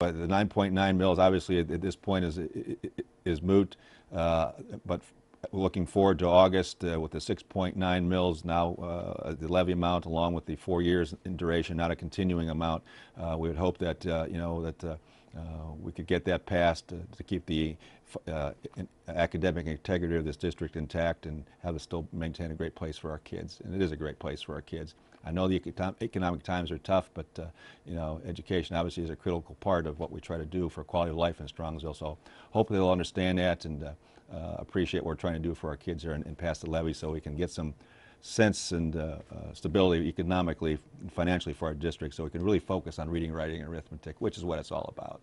But the 9.9 mills, obviously, at, at, this point is is moot. Uh, but looking forward to August uh, with the 6.9 mills now uh, the levy amount, along with the four years in duration, not a continuing amount. Uh, we would hope that uh, you know that uh, uh, we could get that passed to, to keep the uh, in academic integrity of this district intact and have it still maintain a great place for our kids. And it is a great place for our kids. I know the economic times are tough, but uh, you know, education obviously is a critical part of what we try to do for quality of life in Strongsville. So hopefully they'll understand that and uh, uh, appreciate what we're trying to do for our kids here and, and pass the levy so we can get some sense and uh, uh, stability economically and financially for our district so we can really focus on reading, writing, and arithmetic, which is what it's all about.